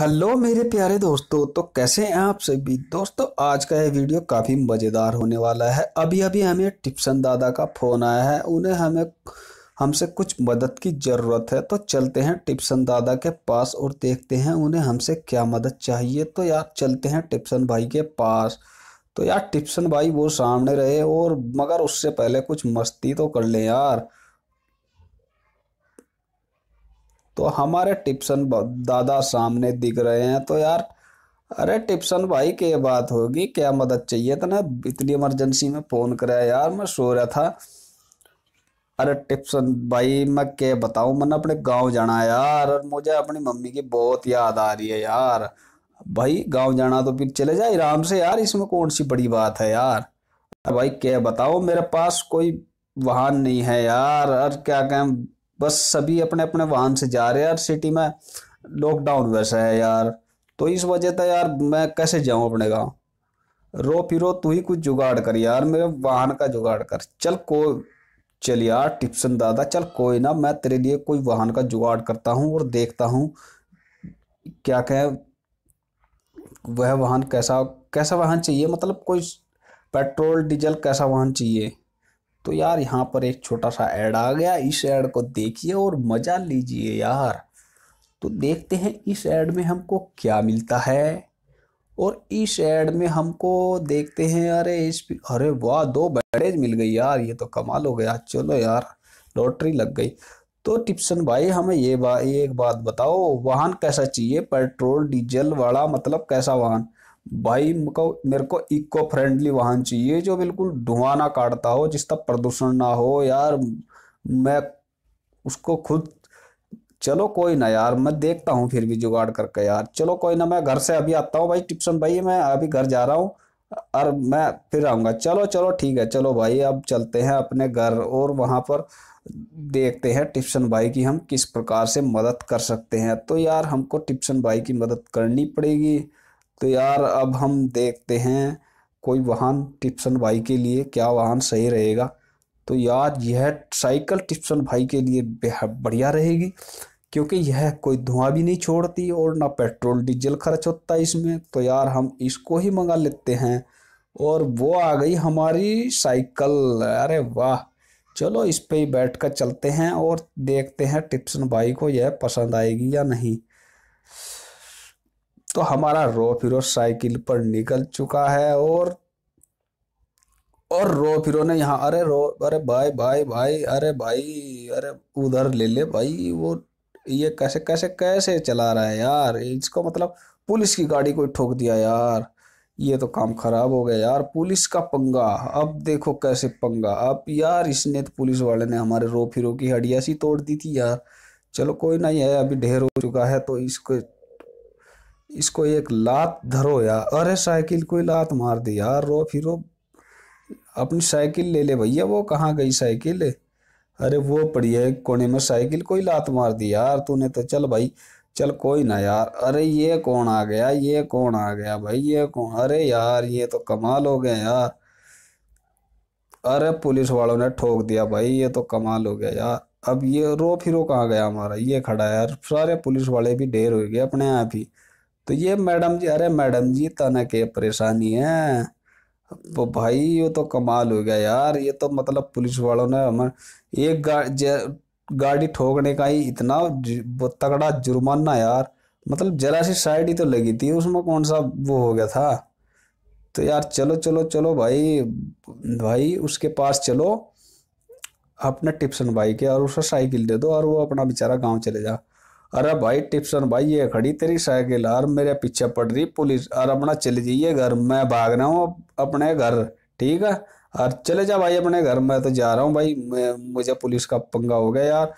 hello मेरे प्यारे दोस्तों तो कैसे हैं आप सभी दोस्तों आज का ये वीडियो काफ़ी मज़ेदार होने वाला है अभी अभी हमें टिप्सन दादा का फ़ोन आया है उन्हें हमें हमसे कुछ मदद की ज़रूरत है तो चलते हैं टिप्सन दादा के पास और देखते हैं उन्हें हमसे क्या मदद चाहिए तो यार चलते हैं टिप्सन भाई के पास तो यार टिप्सन भाई वो सामने रहे और मगर उससे पहले कुछ मस्ती तो कर लें यार तो हमारे टिप्सन दादा सामने दिख रहे हैं तो यार अरे टिप्सन भाई क्या बात होगी क्या मदद चाहिए था ना इतनी इमरजेंसी में फ़ोन कराया यार मैं सो रहा था अरे टिप्सन भाई मैं क्या बताऊं मैंने अपने गांव जाना है यार और मुझे अपनी मम्मी की बहुत याद आ रही है यार भाई गांव जाना तो फिर चले जाए आराम से यार इसमें कौन सी बड़ी बात है यार भाई क्या बताओ मेरे पास कोई वाहन नहीं है यार और क्या कहें बस सभी अपने अपने वाहन से जा रहे हैं यार सिटी में लॉकडाउन वैसा है यार तो इस वजह से यार मैं कैसे जाऊँ अपने गाँव रो फिरो तू ही कुछ जुगाड़ कर यार मेरे वाहन का जुगाड़ कर चल को चल यार टिप्सन दादा चल कोई ना मैं तेरे लिए कोई वाहन का जुगाड़ करता हूँ और देखता हूँ क्या कहें वह वाहन कैसा कैसा वाहन चाहिए मतलब कोई पेट्रोल डीजल कैसा वाहन चाहिए तो यार यहाँ पर एक छोटा सा ऐड आ गया इस ऐड को देखिए और मज़ा लीजिए यार तो देखते हैं इस ऐड में हमको क्या मिलता है और इस ऐड में हमको देखते हैं अरे इस अरे वाह दो बैडेज मिल गई यार ये तो कमाल हो गया चलो यार लॉटरी लग गई तो टिप्सन भाई हमें ये बा एक बात बताओ वाहन कैसा चाहिए पेट्रोल डीजल वाला मतलब कैसा वाहन भाई को मेरे को इको फ्रेंडली वाहन चाहिए जो बिल्कुल धुआं ना काटता हो जिसका प्रदूषण ना हो यार मैं उसको खुद चलो कोई ना यार मैं देखता हूँ फिर भी जुगाड़ करके यार चलो कोई ना मैं घर से अभी आता हूँ भाई टिप्सन भाई मैं अभी घर जा रहा हूँ और मैं फिर आऊँगा चलो चलो ठीक है चलो भाई अब चलते हैं अपने घर और वहाँ पर देखते हैं टिप्सन भाई की हम किस प्रकार से मदद कर सकते हैं तो यार हमको टिप्सन भाई की मदद करनी पड़ेगी तो यार अब हम देखते हैं कोई वाहन टिप्सन भाई के लिए क्या वाहन सही रहेगा तो यार यह साइकिल टिप्सन भाई के लिए बेहद बढ़िया रहेगी क्योंकि यह कोई धुआं भी नहीं छोड़ती और ना पेट्रोल डीजल खर्च होता है इसमें तो यार हम इसको ही मंगा लेते हैं और वो आ गई हमारी साइकिल अरे वाह चलो इस पे ही बैठ कर चलते हैं और देखते हैं टिप्सन भाई को यह पसंद आएगी या नहीं तो हमारा रो फिरो साइकिल पर निकल चुका है और और रो फिरो ने यहाँ अरे रो अरे भाई भाई भाई अरे भाई अरे उधर ले ले भाई वो ये कैसे कैसे कैसे चला रहा है यार इसको मतलब पुलिस की गाड़ी को ठोक दिया यार ये तो काम खराब हो गया यार पुलिस का पंगा अब देखो कैसे पंगा अब यार इसने तो पुलिस वाले ने हमारे रो फिरो की हडिया सी तोड़ दी थी यार चलो कोई नहीं है अभी ढेर हो चुका है तो इसको इसको एक लात धरो यार अरे साइकिल कोई लात मार दी यार रो फिरो अपनी साइकिल ले ले भैया वो कहाँ गई साइकिल अरे वो पड़ी है कोने में साइकिल कोई लात मार दी यार तूने तो चल भाई चल कोई ना यार अरे ये कौन आ गया ये कौन आ गया भाई ये कौन अरे यार ये तो कमाल हो गया यार अरे पुलिस वालों ने ठोक दिया भाई ये तो कमाल हो गया यार अब ये रो फिरो कहाँ गया हमारा ये खड़ा यार सारे पुलिस वाले भी ढेर हो गए अपने आप ही तो ये मैडम जी अरे मैडम जी तना के परेशानी है वो भाई ये तो कमाल हो गया यार ये तो मतलब पुलिस वालों ने हमारे एक गा, गाड़ी ठोकने का ही इतना तगड़ा जुर्माना यार मतलब जरा सी साइड ही तो लगी थी उसमें कौन सा वो हो गया था तो यार चलो चलो चलो भाई भाई उसके पास चलो अपने टिप्सन भाई के और उसको साइकिल दे दो और वो अपना बेचारा गांव चले जा अरे भाई टिप्सन भाई ये खड़ी तेरी साइकिल यार मेरे पीछे पड़ रही पुलिस अरे अपना चले जाइए घर मैं भाग रहा हूँ अपने घर ठीक है और चले जा भाई अपने घर मैं तो जा रहा हूँ भाई मुझे पुलिस का पंगा हो गया यार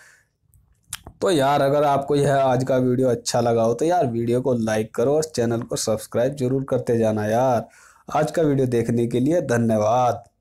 तो यार अगर आपको यह आज का वीडियो अच्छा लगा हो तो यार वीडियो को लाइक करो और चैनल को सब्सक्राइब जरूर करते जाना यार आज का वीडियो देखने के लिए धन्यवाद